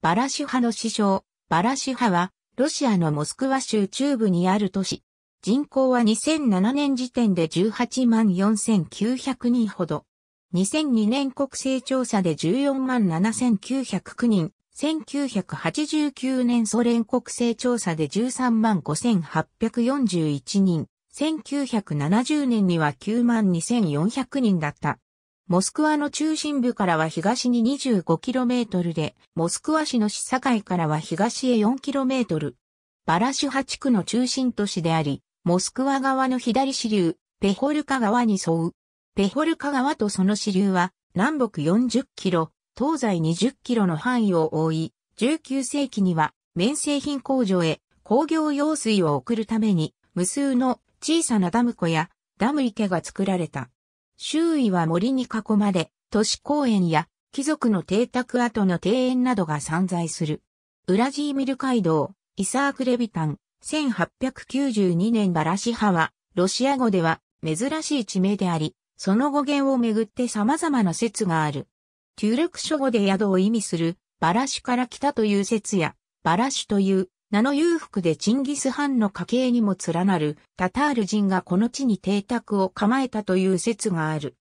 バラシュ派の師匠、バラシュ派は、ロシアのモスクワ州中部にある都市。人口は2007年時点で18万4900人ほど。2002年国勢調査で14万7909人。1989年ソ連国勢調査で13万5841人。1970年には9万2400人だった。モスクワの中心部からは東に 25km で、モスクワ市の市境からは東へ 4km。バラシュハ地区の中心都市であり、モスクワ側の左支流、ペホルカ川に沿う。ペホルカ川とその支流は、南北40キロ、東西20キロの範囲を覆い、19世紀には、綿製品工場へ工業用水を送るために、無数の小さなダム湖やダム池が作られた。周囲は森に囲まれ、都市公園や貴族の邸宅跡の庭園などが散在する。ウラジーミル街道、イサーク・レビタン、1892年バラシ派は、ロシア語では珍しい地名であり、その語源をめぐって様々な説がある。トゥルク書語で宿を意味する、バラシュから来たという説や、バラシュというナノ裕福でチンギス・ハンの家系にも連なるタタール人がこの地に邸宅を構えたという説がある。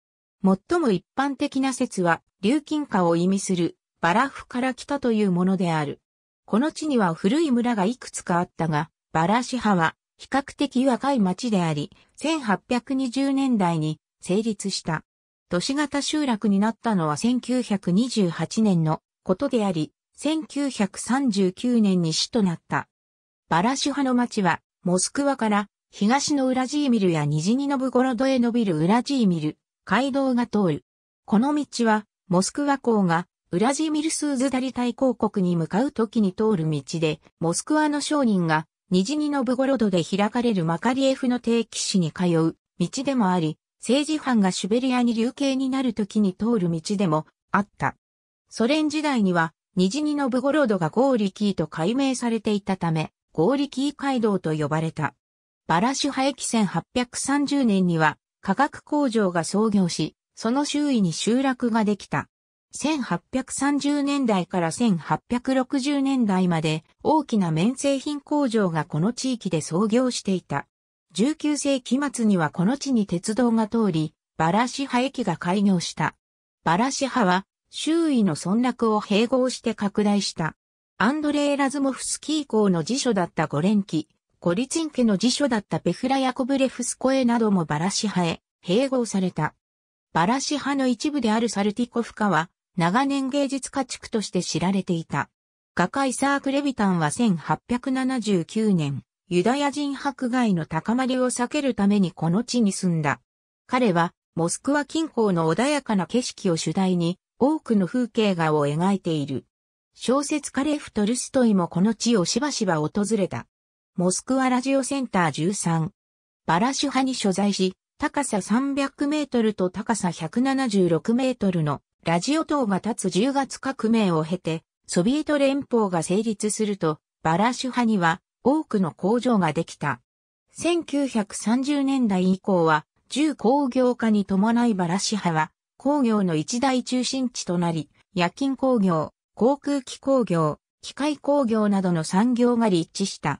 最も一般的な説は、流金化を意味するバラフから来たというものである。この地には古い村がいくつかあったが、バラシ派は比較的若い町であり、1820年代に成立した。都市型集落になったのは1928年のことであり、1939年に市となった。バラシュ派の町は、モスクワから東のウラジーミルやジにノブゴロドへ伸びるウラジーミル、街道が通る。この道は、モスクワ港がウラジーミルスーズダリ大公国に向かう時に通る道で、モスクワの商人がジにノブゴロドで開かれるマカリエフの定期市に通う道でもあり、政治犯がシュベリアに流刑になる時に通る道でもあった。ソ連時代には虹にのブゴロドがゴーリキーと改名されていたため、ゴーリキー街道と呼ばれた。バラシュハ駅1830年には化学工場が創業し、その周囲に集落ができた。1830年代から1860年代まで大きな綿製品工場がこの地域で創業していた。19世紀末にはこの地に鉄道が通り、バラシハ駅が開業した。バラシハは周囲の村落を併合して拡大した。アンドレイ・ラズモフスキー校の辞書だったゴレンキ、コリチン家の辞書だったペフラ・ヤコブレフスコエなどもバラシ派へ併合された。バラシ派の一部であるサルティコフカは、長年芸術家地区として知られていた。画家イサーク・レビタンは1879年、ユダヤ人迫害の高まりを避けるためにこの地に住んだ。彼は、モスクワ近郊の穏やかな景色を主題に、多くの風景画を描いている。小説家レフ・トルストイもこの地をしばしば訪れた。モスクワラジオセンター13。バラシュ派に所在し、高さ300メートルと高さ176メートルのラジオ塔が立つ10月革命を経て、ソビエト連邦が成立すると、バラシュ派には多くの工場ができた。1930年代以降は、重工業化に伴いバラシ派は工業の一大中心地となり、夜勤工業、航空機工業、機械工業などの産業が立地した。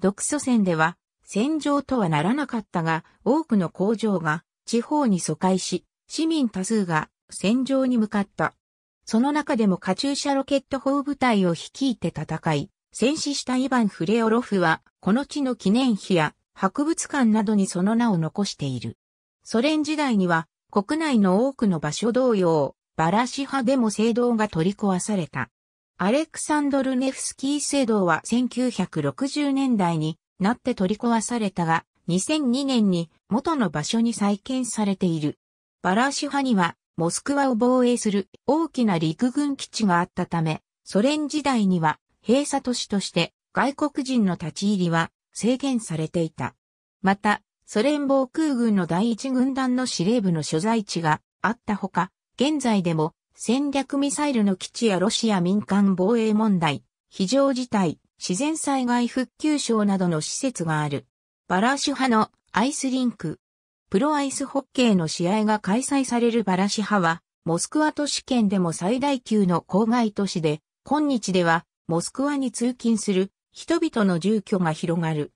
独ソ線では、戦場とはならなかったが、多くの工場が地方に疎開し、市民多数が戦場に向かった。その中でもカチューシャロケット砲部隊を率いて戦い、戦死したイヴァン・フレオロフは、この地の記念碑や博物館などにその名を残している。ソ連時代には、国内の多くの場所同様、バラシ派でも聖堂が取り壊された。アレクサンドル・ネフスキー聖堂は1960年代になって取り壊されたが、2002年に元の場所に再建されている。バラシ派にはモスクワを防衛する大きな陸軍基地があったため、ソ連時代には閉鎖都市として外国人の立ち入りは制限されていた。また、ソ連防空軍の第一軍団の司令部の所在地があったほか、現在でも戦略ミサイルの基地やロシア民間防衛問題、非常事態、自然災害復旧省などの施設がある。バラシュ派のアイスリンク。プロアイスホッケーの試合が開催されるバラシュ派は、モスクワ都市圏でも最大級の郊外都市で、今日ではモスクワに通勤する人々の住居が広がる。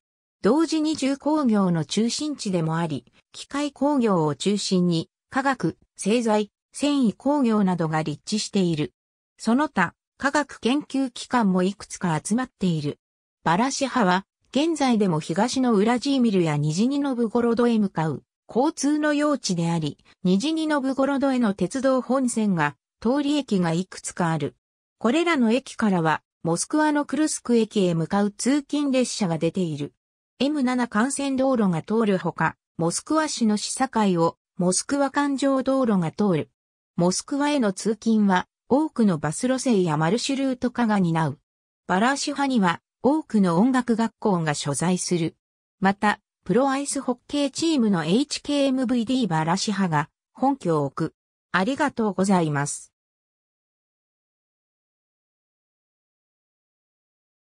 同時に重工業の中心地でもあり、機械工業を中心に、化学、製材、繊維工業などが立地している。その他、科学研究機関もいくつか集まっている。バラシハは、現在でも東のウラジーミルやニジニノブゴロドへ向かう交通の用地であり、ニジニノブゴロドへの鉄道本線が、通り駅がいくつかある。これらの駅からは、モスクワのクルスク駅へ向かう通勤列車が出ている。M7 幹線道路が通るほか、モスクワ市の市境をモスクワ環状道路が通る。モスクワへの通勤は多くのバス路線やマルシュルート化が担う。バラーシュ派には多くの音楽学校が所在する。また、プロアイスホッケーチームの HKMVD バラシ派が本拠を置く。ありがとうございます。